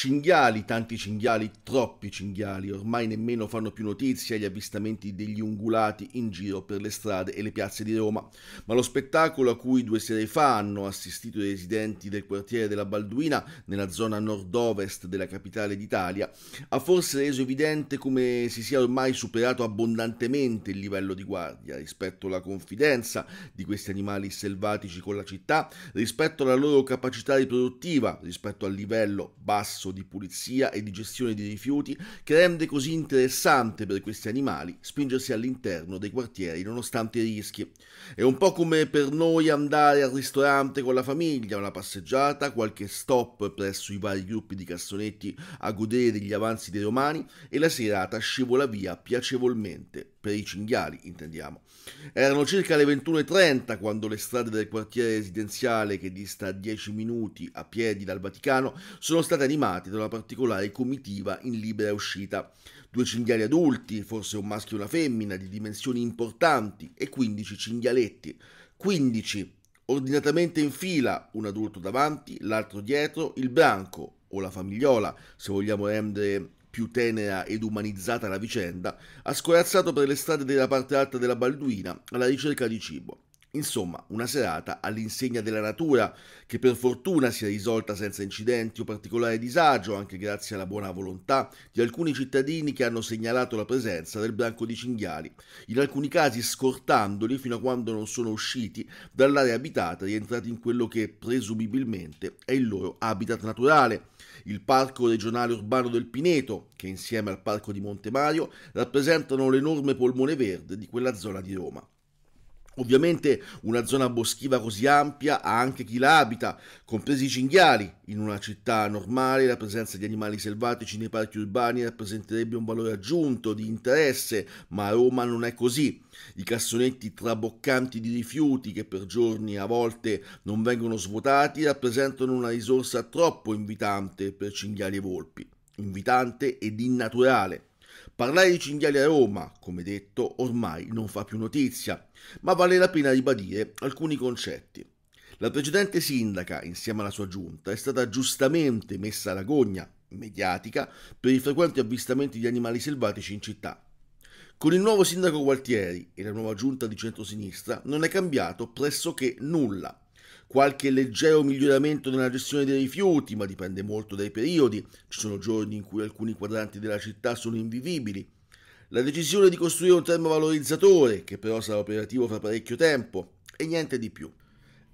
Cinghiali, tanti cinghiali, troppi cinghiali, ormai nemmeno fanno più notizia gli avvistamenti degli ungulati in giro per le strade e le piazze di Roma, ma lo spettacolo a cui due sere fa hanno assistito i residenti del quartiere della Balduina, nella zona nord-ovest della capitale d'Italia, ha forse reso evidente come si sia ormai superato abbondantemente il livello di guardia rispetto alla confidenza di questi animali selvatici con la città, rispetto alla loro capacità riproduttiva, rispetto al livello basso complesso di pulizia e di gestione dei rifiuti che rende così interessante per questi animali spingersi all'interno dei quartieri nonostante i rischi. È un po' come per noi andare al ristorante con la famiglia, una passeggiata, qualche stop presso i vari gruppi di cassonetti a godere degli avanzi dei romani e la serata scivola via piacevolmente per i cinghiali intendiamo. Erano circa le 21.30 quando le strade del quartiere residenziale, che dista 10 minuti a piedi dal Vaticano, sono state animate da una particolare comitiva in libera uscita. Due cinghiali adulti, forse un maschio e una femmina, di dimensioni importanti, e 15 cinghialetti. 15 ordinatamente in fila, un adulto davanti, l'altro dietro, il branco o la famigliola, se vogliamo rendere più tenera ed umanizzata la vicenda, ha scorazzato per le strade della parte alta della Balduina alla ricerca di cibo. Insomma, una serata all'insegna della natura, che per fortuna si è risolta senza incidenti o particolare disagio, anche grazie alla buona volontà di alcuni cittadini che hanno segnalato la presenza del branco di cinghiali, in alcuni casi scortandoli fino a quando non sono usciti dall'area abitata e rientrati in quello che presumibilmente è il loro habitat naturale. Il Parco regionale urbano del Pineto, che insieme al Parco di Monte Mario rappresentano l'enorme polmone verde di quella zona di Roma. Ovviamente una zona boschiva così ampia ha anche chi la abita, compresi i cinghiali. In una città normale la presenza di animali selvatici nei parchi urbani rappresenterebbe un valore aggiunto di interesse, ma a Roma non è così. I cassonetti traboccanti di rifiuti che per giorni a volte non vengono svuotati rappresentano una risorsa troppo invitante per cinghiali e volpi, invitante ed innaturale. Parlare di cinghiali a Roma, come detto, ormai non fa più notizia, ma vale la pena ribadire alcuni concetti. La precedente sindaca, insieme alla sua giunta, è stata giustamente messa alla gogna mediatica per i frequenti avvistamenti di animali selvatici in città. Con il nuovo sindaco Gualtieri e la nuova giunta di centrosinistra non è cambiato pressoché nulla, qualche leggero miglioramento nella gestione dei rifiuti, ma dipende molto dai periodi, ci sono giorni in cui alcuni quadranti della città sono invivibili. La decisione di costruire un termovalorizzatore, che però sarà operativo fra parecchio tempo, e niente di più.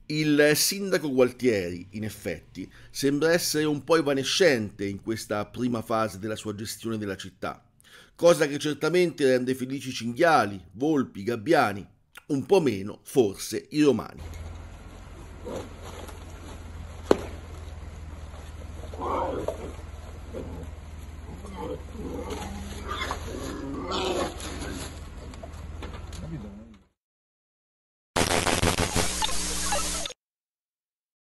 Il sindaco Gualtieri, in effetti, sembra essere un po' evanescente in questa prima fase della sua gestione della città, cosa che certamente rende felici i cinghiali, volpi, gabbiani, un po' meno forse i romani. Oh.